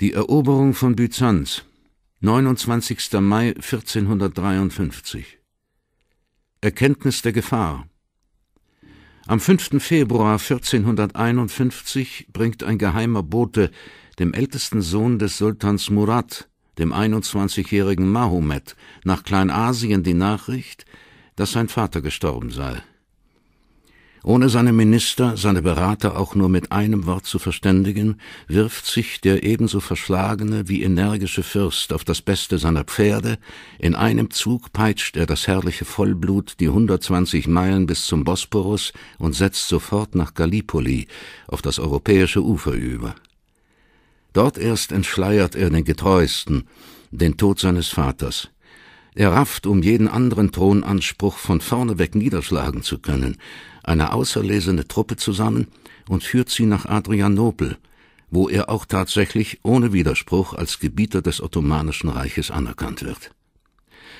Die Eroberung von Byzanz, 29. Mai 1453. Erkenntnis der Gefahr. Am 5. Februar 1451 bringt ein geheimer Bote dem ältesten Sohn des Sultans Murat, dem 21-jährigen Mahomet, nach Kleinasien die Nachricht, dass sein Vater gestorben sei. Ohne seine Minister, seine Berater auch nur mit einem Wort zu verständigen, wirft sich der ebenso verschlagene wie energische Fürst auf das Beste seiner Pferde, in einem Zug peitscht er das herrliche Vollblut die 120 Meilen bis zum Bosporus und setzt sofort nach Gallipoli, auf das europäische Ufer über. Dort erst entschleiert er den Getreuesten, den Tod seines Vaters – er rafft, um jeden anderen Thronanspruch von vorneweg niederschlagen zu können, eine auserlesene Truppe zusammen und führt sie nach Adrianopel, wo er auch tatsächlich ohne Widerspruch als Gebieter des Ottomanischen Reiches anerkannt wird.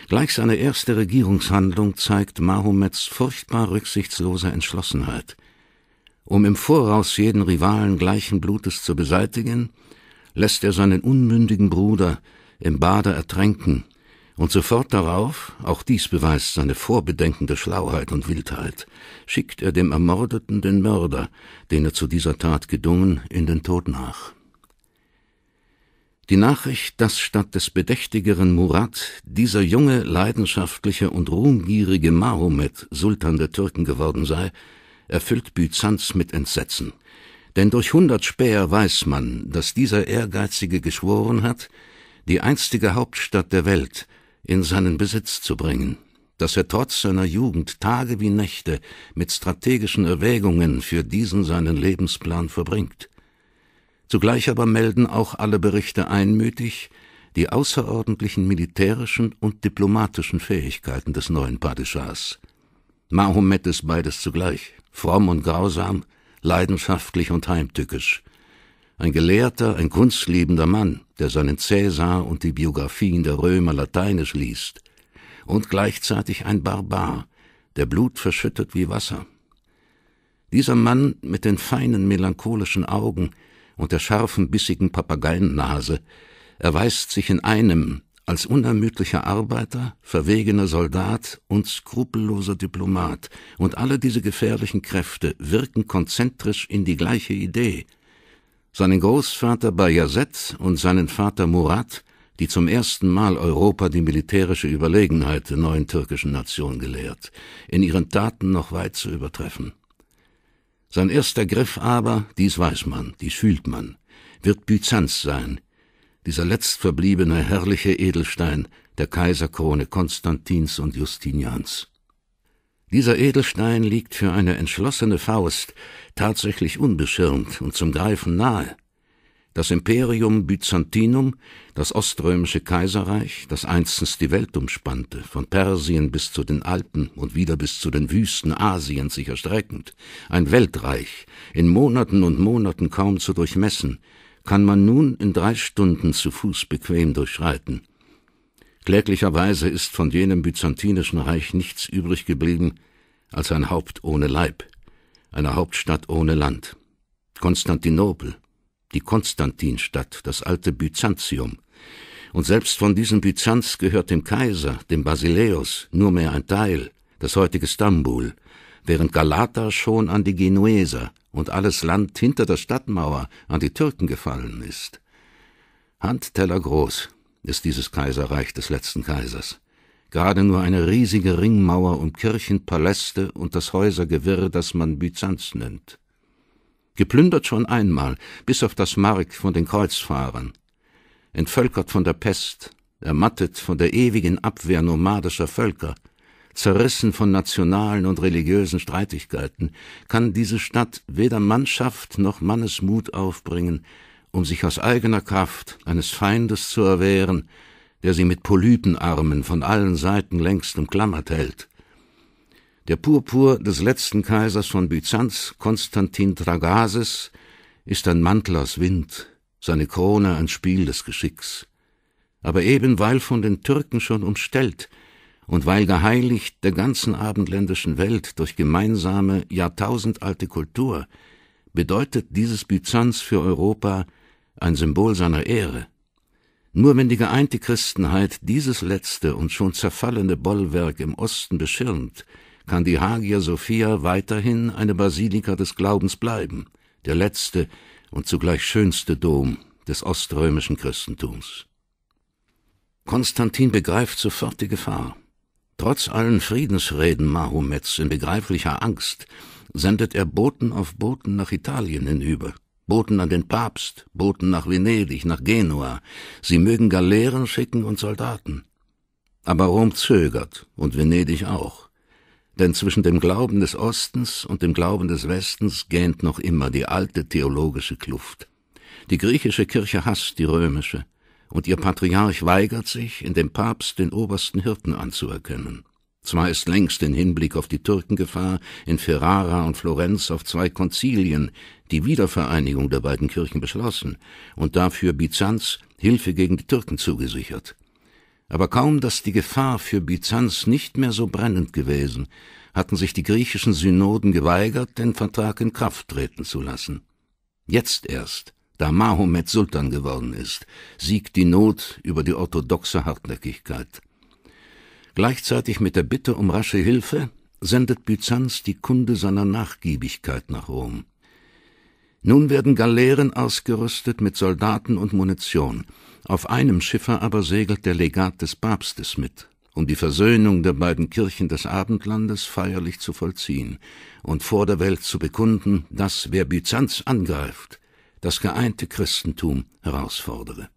Gleich seine erste Regierungshandlung zeigt Mahomets furchtbar rücksichtslose Entschlossenheit. Um im Voraus jeden Rivalen gleichen Blutes zu beseitigen, lässt er seinen unmündigen Bruder im Bade ertränken und sofort darauf, auch dies beweist seine vorbedenkende Schlauheit und Wildheit, schickt er dem Ermordeten den Mörder, den er zu dieser Tat gedungen, in den Tod nach. Die Nachricht, dass statt des bedächtigeren Murat dieser junge, leidenschaftliche und ruhmgierige Mahomet Sultan der Türken geworden sei, erfüllt Byzanz mit Entsetzen. Denn durch hundert Späher weiß man, dass dieser Ehrgeizige geschworen hat, die einstige Hauptstadt der Welt, in seinen Besitz zu bringen, dass er trotz seiner Jugend Tage wie Nächte mit strategischen Erwägungen für diesen seinen Lebensplan verbringt. Zugleich aber melden auch alle Berichte einmütig die außerordentlichen militärischen und diplomatischen Fähigkeiten des neuen Padischahs. Mahomet ist beides zugleich, fromm und grausam, leidenschaftlich und heimtückisch. Ein gelehrter, ein kunstliebender Mann, der seinen Cäsar und die Biografien der Römer lateinisch liest, und gleichzeitig ein Barbar, der Blut verschüttet wie Wasser. Dieser Mann mit den feinen melancholischen Augen und der scharfen bissigen Papageiennase erweist sich in einem als unermüdlicher Arbeiter, verwegener Soldat und skrupelloser Diplomat, und alle diese gefährlichen Kräfte wirken konzentrisch in die gleiche Idee, seinen Großvater Bayazet und seinen Vater Murat, die zum ersten Mal Europa die militärische Überlegenheit der neuen türkischen Nation gelehrt, in ihren Taten noch weit zu übertreffen. Sein erster Griff aber, dies weiß man, dies fühlt man, wird Byzanz sein, dieser letztverbliebene herrliche Edelstein der Kaiserkrone Konstantins und Justinians. Dieser Edelstein liegt für eine entschlossene Faust tatsächlich unbeschirmt und zum Greifen nahe. Das Imperium Byzantinum, das oströmische Kaiserreich, das einstens die Welt umspannte, von Persien bis zu den Alpen und wieder bis zu den Wüsten Asiens sich erstreckend, ein Weltreich, in Monaten und Monaten kaum zu durchmessen, kann man nun in drei Stunden zu Fuß bequem durchschreiten – Kläglicherweise ist von jenem byzantinischen Reich nichts übrig geblieben als ein Haupt ohne Leib, eine Hauptstadt ohne Land. Konstantinopel, die Konstantinstadt, das alte Byzantium. Und selbst von diesem Byzanz gehört dem Kaiser, dem Basileus, nur mehr ein Teil, das heutige Stambul, während Galata schon an die Genueser und alles Land hinter der Stadtmauer an die Türken gefallen ist. Handteller groß ist dieses Kaiserreich des letzten Kaisers. Gerade nur eine riesige Ringmauer um Kirchen, Paläste und das Häusergewirr, das man Byzanz nennt. Geplündert schon einmal, bis auf das Mark von den Kreuzfahrern. Entvölkert von der Pest, ermattet von der ewigen Abwehr nomadischer Völker, zerrissen von nationalen und religiösen Streitigkeiten, kann diese Stadt weder Mannschaft noch Mannesmut aufbringen, um sich aus eigener Kraft eines Feindes zu erwehren, der sie mit Polypenarmen von allen Seiten längst umklammert hält. Der Purpur des letzten Kaisers von Byzanz, Konstantin Tragases, ist ein Mantel aus Wind, seine Krone ein Spiel des Geschicks. Aber eben weil von den Türken schon umstellt und weil geheiligt der ganzen abendländischen Welt durch gemeinsame, jahrtausendalte Kultur, bedeutet dieses Byzanz für Europa ein Symbol seiner Ehre. Nur wenn die geeinte Christenheit dieses letzte und schon zerfallene Bollwerk im Osten beschirmt, kann die Hagia Sophia weiterhin eine Basilika des Glaubens bleiben, der letzte und zugleich schönste Dom des oströmischen Christentums. Konstantin begreift sofort die Gefahr. Trotz allen Friedensreden Mahomets in begreiflicher Angst sendet er Boten auf Boten nach Italien hinüber – Boten an den Papst, Boten nach Venedig, nach Genua. Sie mögen Galeeren schicken und Soldaten. Aber Rom zögert und Venedig auch. Denn zwischen dem Glauben des Ostens und dem Glauben des Westens gähnt noch immer die alte theologische Kluft. Die griechische Kirche hasst die römische, und ihr Patriarch weigert sich, in dem Papst den obersten Hirten anzuerkennen. Zwar ist längst in Hinblick auf die Türkengefahr in Ferrara und Florenz auf zwei Konzilien die Wiedervereinigung der beiden Kirchen beschlossen und dafür Byzanz Hilfe gegen die Türken zugesichert. Aber kaum, dass die Gefahr für Byzanz nicht mehr so brennend gewesen, hatten sich die griechischen Synoden geweigert, den Vertrag in Kraft treten zu lassen. Jetzt erst, da Mahomet Sultan geworden ist, siegt die Not über die orthodoxe Hartnäckigkeit. Gleichzeitig mit der Bitte um rasche Hilfe sendet Byzanz die Kunde seiner Nachgiebigkeit nach Rom. Nun werden Galeeren ausgerüstet mit Soldaten und Munition. Auf einem Schiffer aber segelt der Legat des Papstes mit, um die Versöhnung der beiden Kirchen des Abendlandes feierlich zu vollziehen und vor der Welt zu bekunden, dass wer Byzanz angreift, das geeinte Christentum herausfordere.